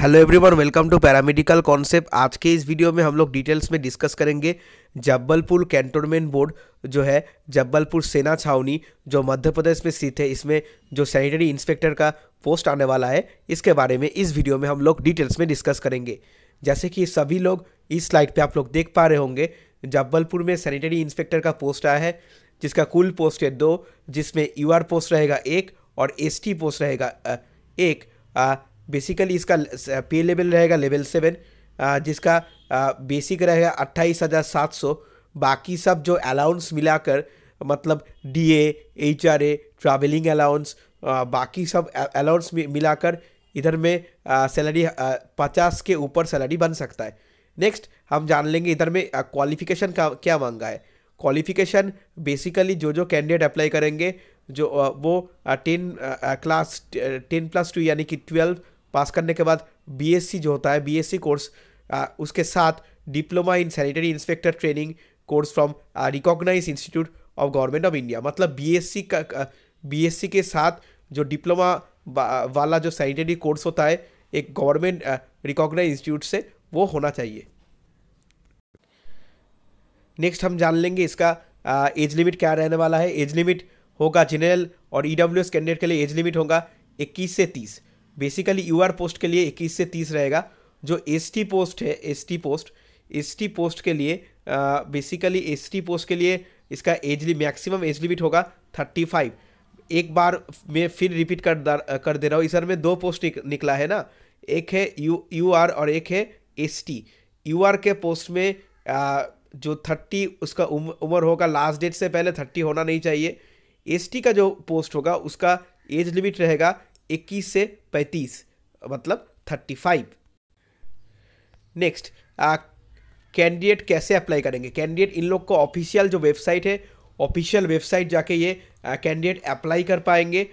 hello everyone welcome to paramedical concept आज के इस वीडियो में हम लोग डिटेल्स में डिस्कस करेंगे जब्बलपुर कैंटोनमेंट बोर्ड जो है जब्बलपुर सेना छावनी जो मध्य प्रदेश में स्थित है इसमें जो सैनिटरी इंस्पेक्टर का पोस्ट आने वाला है इसके बारे में इस वीडियो में हम लोग डिटेल्स में डिस्कस करेंगे जैसे कि सभी लोग इस स्लाइड पर आप लोग देख पा रहे होंगे जब्बलपुर में सैनिटरी इंस्पेक्टर का पोस्ट आया है जिसका कुल पोस्ट है दो जिसमें यू पोस्ट रहेगा एक और एस पोस्ट रहेगा एक आ, बेसिकली इसका पे लेवल रहेगा लेवल सेवन जिसका बेसिक रहेगा अट्ठाईस हज़ार सात सौ बाकी सब जो अलाउंस मिलाकर मतलब D H R A travelling allowance बाकी सब अलाउंस मिलाकर इधर में सैलरी पचास के ऊपर सैलरी बन सकता है नेक्स्ट हम जान लेंगे इधर में क्वालिफिकेशन का क्या मांगा है क्वालिफिकेशन बेसिकली जो जो कैंडिडेट अप्लाई करेंगे जो वो ten class ten plus two यानी कि ट्वेल्व पास करने के बाद बीएससी जो होता है बीएससी कोर्स उसके साथ diploma in sanitary inspector training course from recognise institute of government of India मतलब बीएससी का बीएससी के साथ जो डिप्लोमा वाला जो सैनिटरी कोर्स होता है एक गवर्नमेंट रिकॉग्नाइज इंस्टीट्यूट से वो होना चाहिए नेक्स्ट हम जान लेंगे इसका एज लिमिट क्या रहने वाला है एज लिमिट होगा जनरल और ई e कैंडिडेट के लिए एज लिमिट होगा इक्कीस से तीस बेसिकली यू पोस्ट के लिए इक्कीस से तीस रहेगा जो एस पोस्ट है एस पोस्ट एस पोस्ट के लिए बेसिकली एस पोस्ट के लिए इसका age limit maximum age limit होगा थर्टी फाइव एक बार मैं फिर रिपीट कर कर दे रहा हूँ इस में दो पोस्ट निक, निकला है ना एक है यू यू आर और एक है एस टी यू आर के पोस्ट में आ, जो थर्टी उसका उम, उम्र होगा लास्ट डेट से पहले थर्टी होना नहीं चाहिए एस टी का जो पोस्ट होगा उसका एज लिमिट रहेगा इक्कीस से पैंतीस मतलब थर्टी फाइव नेक्स्ट कैंडिडेट कैसे अप्लाई करेंगे कैंडिडेट इन लोग को ऑफिशियल जो वेबसाइट है ऑफिशियल वेबसाइट जाके ये कैंडिडेट अप्लाई कर पाएंगे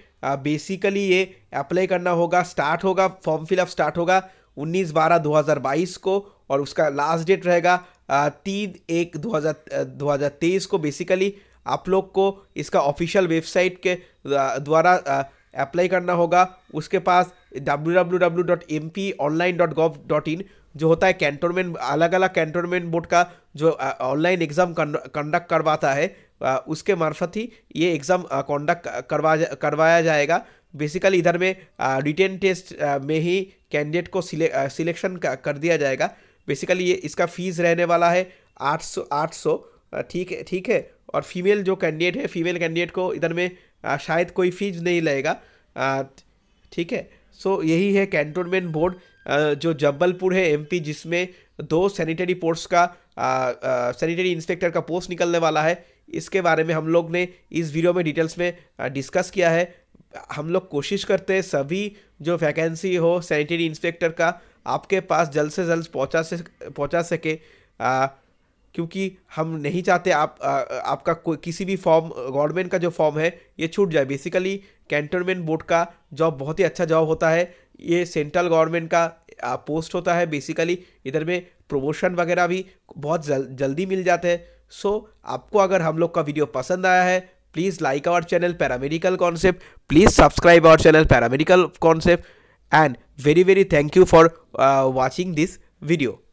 बेसिकली ये अप्लाई करना होगा स्टार्ट होगा फॉर्म फिलअप स्टार्ट होगा 19 बारह 2022 को और उसका लास्ट डेट रहेगा तीन एक 2000 2023 को बेसिकली आप लोग को इसका ऑफिशियल वेबसाइट के द्वारा अप्लाई करना होगा उसके पास डब्ल्यू जो होता है कैंटोनमेंट अलग अलग कैंटोनमेंट बोर्ड का जो ऑनलाइन एग्ज़ाम कंडक्ट करवाता है आ, उसके मार्फत ही ये एग्ज़ाम कंडक्ट करवा करवाया जाएगा बेसिकली इधर में रिटेन टेस्ट आ, में ही कैंडिडेट को सिले, सिलेक्शन कर दिया जाएगा बेसिकली ये इसका फीस रहने वाला है आठ सौ आठ सौ ठीक है ठीक है और फीमेल जो कैंडिडेट है फीमेल कैंडिडेट को इधर में शायद कोई फीस नहीं लगेगा ठीक है सो यही है कैंटोनमेंट बोर्ड जो जबलपुर है एमपी जिसमें दो सैनिटरी पोस्ट का सैनिटरी इंस्पेक्टर का पोस्ट निकलने वाला है इसके बारे में हम लोग ने इस वीडियो में डिटेल्स में डिस्कस किया है हम लोग कोशिश करते हैं सभी जो वैकेंसी हो सैनिटरी इंस्पेक्टर का आपके पास जल्द से जल्द पहुंचा से पहुंचा सके क्योंकि हम नहीं चाहते आप आ, आपका कोई किसी भी फॉर्म गवर्नमेंट का जो फॉर्म है ये छूट जाए बेसिकली कैंटोनमेंट बोर्ड का जॉब बहुत ही अच्छा जॉब होता है ये सेंट्रल गवर्नमेंट का आ, पोस्ट होता है बेसिकली इधर में प्रोमोशन वगैरह भी बहुत जल, जल्दी मिल जाते हैं सो आपको अगर हम लोग का वीडियो पसंद आया है please like our channel paramedical concept please subscribe our channel paramedical concept and very very thank you for watching this video